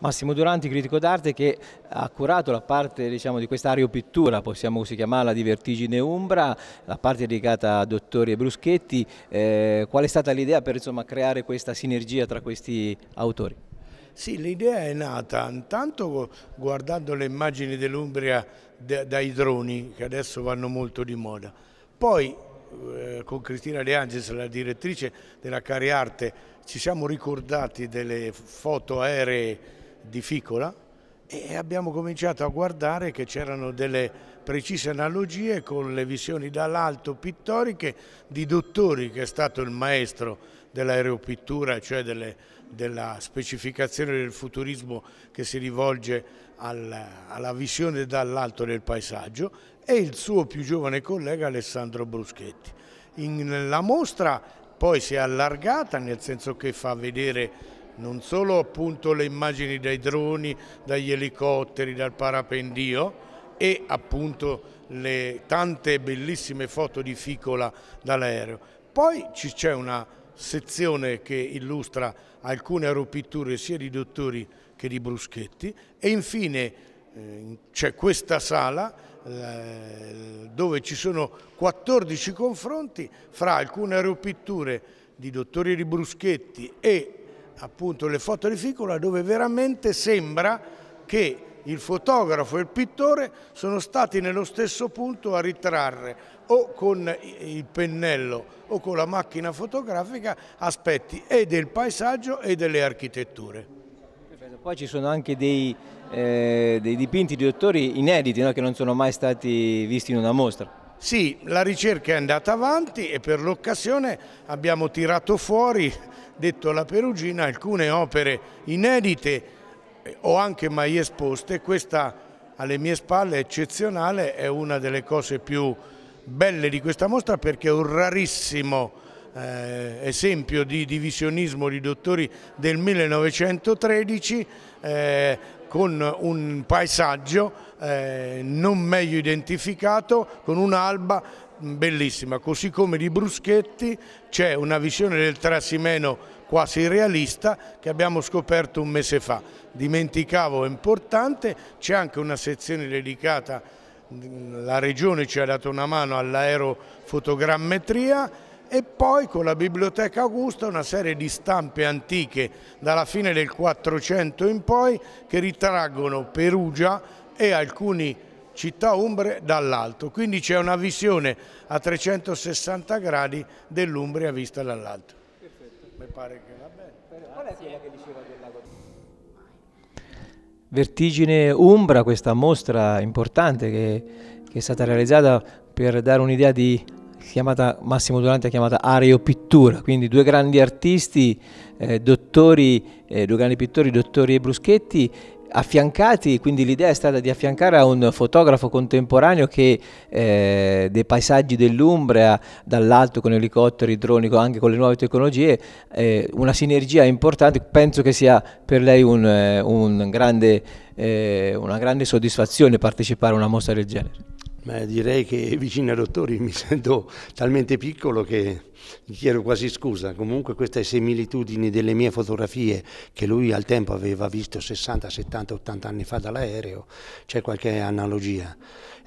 Massimo Duranti, critico d'arte che ha curato la parte diciamo, di questa aeropittura, possiamo così chiamarla, di Vertigine Umbra, la parte dedicata a Dottori e Bruschetti. Eh, qual è stata l'idea per insomma, creare questa sinergia tra questi autori? Sì, l'idea è nata intanto guardando le immagini dell'Umbria dai droni, che adesso vanno molto di moda. Poi eh, con Cristina De Angelis, la direttrice della Cariarte, ci siamo ricordati delle foto aeree di Ficola e abbiamo cominciato a guardare che c'erano delle precise analogie con le visioni dall'alto pittoriche di Dottori che è stato il maestro dell'aeropittura, cioè delle, della specificazione del futurismo che si rivolge alla, alla visione dall'alto del paesaggio e il suo più giovane collega Alessandro Bruschetti. In, la mostra poi si è allargata nel senso che fa vedere non solo appunto le immagini dai droni, dagli elicotteri, dal parapendio e appunto le tante bellissime foto di Ficola dall'aereo. Poi ci c'è una sezione che illustra alcune aeropitture sia di Dottori che di Bruschetti e infine eh, c'è questa sala eh, dove ci sono 14 confronti fra alcune aeropitture di Dottori di Bruschetti e appunto le foto di Ficola dove veramente sembra che il fotografo e il pittore sono stati nello stesso punto a ritrarre o con il pennello o con la macchina fotografica aspetti e del paesaggio e delle architetture. Poi ci sono anche dei, eh, dei dipinti di dottori inediti no? che non sono mai stati visti in una mostra. Sì, la ricerca è andata avanti e per l'occasione abbiamo tirato fuori, detto la Perugina, alcune opere inedite eh, o anche mai esposte. Questa alle mie spalle è eccezionale, è una delle cose più belle di questa mostra perché è un rarissimo eh, esempio di divisionismo di dottori del 1913, eh, con un paesaggio eh, non meglio identificato, con un'alba bellissima, così come di Bruschetti c'è una visione del Trasimeno quasi realista che abbiamo scoperto un mese fa. Dimenticavo, è importante, c'è anche una sezione dedicata, la regione ci ha dato una mano all'aerofotogrammetria e poi con la Biblioteca Augusta una serie di stampe antiche dalla fine del 400 in poi che ritraggono Perugia e alcune città umbre dall'alto. Quindi c'è una visione a 360 gradi dell'Umbria vista dall'alto. Mi pare che va bene. Qual è quella che diceva del lago Vertigine Umbra, questa mostra importante che, che è stata realizzata per dare un'idea di chiamata, Massimo Durante ha chiamata Areopittura, quindi due grandi artisti, eh, dottori, eh, due grandi pittori, dottori e bruschetti, affiancati, quindi l'idea è stata di affiancare a un fotografo contemporaneo che eh, dei paesaggi dell'Umbria, dall'alto con elicotteri, droni, anche con le nuove tecnologie, eh, una sinergia importante, penso che sia per lei un, eh, un grande, eh, una grande soddisfazione partecipare a una mostra del genere. Ma direi che vicino ai dottori mi sento talmente piccolo che gli chiedo quasi scusa. Comunque queste similitudini delle mie fotografie che lui al tempo aveva visto 60, 70, 80 anni fa dall'aereo, c'è qualche analogia.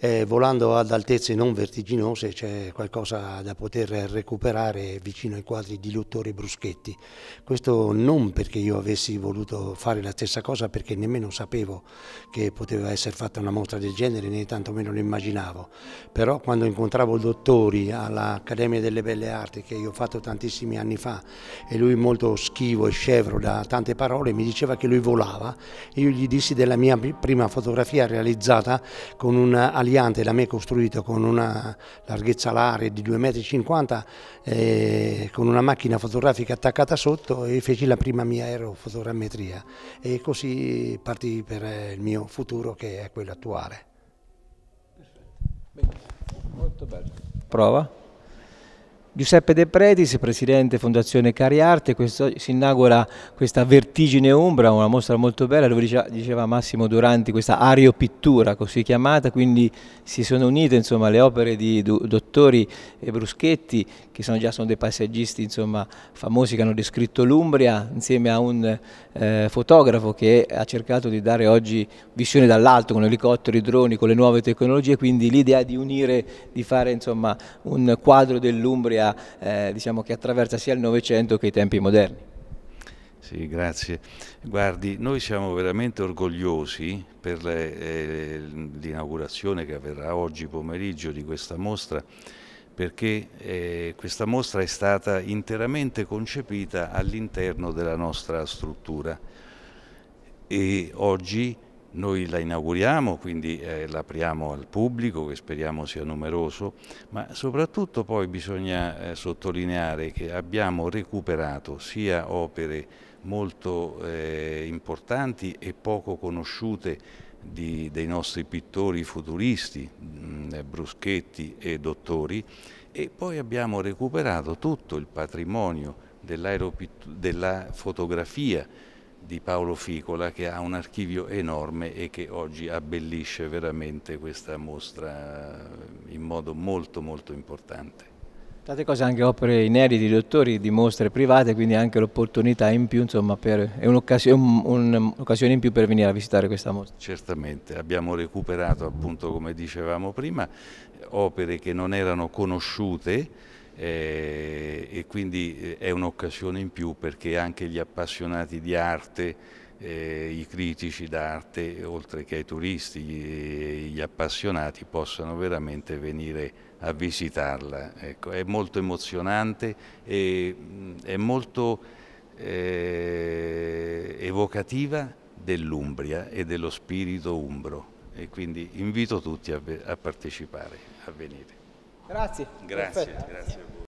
Eh, volando ad altezze non vertiginose c'è qualcosa da poter recuperare vicino ai quadri di Luttori Bruschetti. Questo non perché io avessi voluto fare la stessa cosa, perché nemmeno sapevo che poteva essere fatta una mostra del genere, né tantomeno lo immaginavo studiavo, però quando incontravo dottori all'Accademia delle Belle Arti che io ho fatto tantissimi anni fa e lui molto schivo e scevro da tante parole mi diceva che lui volava e io gli dissi della mia prima fotografia realizzata con un aliante da me costruito con una larghezza alare di 2,50 m con una macchina fotografica attaccata sotto e feci la prima mia aerofotogrammetria e così partì per eh, il mio futuro che è quello attuale molto bello. Prova. Giuseppe De Predis, presidente Fondazione Cari Arte, questo, si inaugura questa Vertigine Umbra, una mostra molto bella dove diceva, diceva Massimo Duranti questa ariopittura così chiamata, quindi si sono unite insomma, le opere di Dottori e Bruschetti che sono già sono dei paesaggisti insomma, famosi che hanno descritto l'Umbria insieme a un eh, fotografo che ha cercato di dare oggi visione dall'alto con elicotteri, droni, con le nuove tecnologie, quindi l'idea di unire, di fare insomma, un quadro dell'Umbria eh, diciamo, che attraversa sia il Novecento che i tempi moderni. Sì, grazie. Guardi, noi siamo veramente orgogliosi per eh, l'inaugurazione eh, che avverrà oggi pomeriggio di questa mostra perché eh, questa mostra è stata interamente concepita all'interno della nostra struttura e oggi noi la inauguriamo, quindi eh, la al pubblico che speriamo sia numeroso, ma soprattutto poi bisogna eh, sottolineare che abbiamo recuperato sia opere molto eh, importanti e poco conosciute di, dei nostri pittori futuristi, eh, Bruschetti e Dottori e poi abbiamo recuperato tutto il patrimonio della fotografia di Paolo Ficola che ha un archivio enorme e che oggi abbellisce veramente questa mostra in modo molto molto importante tante cose anche opere inedite di dottori, di mostre private, quindi anche l'opportunità in più, insomma, per, è un'occasione un, in più per venire a visitare questa mostra. Certamente, abbiamo recuperato appunto come dicevamo prima opere che non erano conosciute eh, e quindi eh, è un'occasione in più perché anche gli appassionati di arte eh, i critici d'arte, oltre che ai turisti, gli, gli, appassionati, possano veramente venire a visitarla. Ecco, è molto emozionante e mm, è molto eh, evocativa dell'Umbria e dello spirito umbro e quindi invito tutti a, a partecipare, a venire. Grazie. Grazie,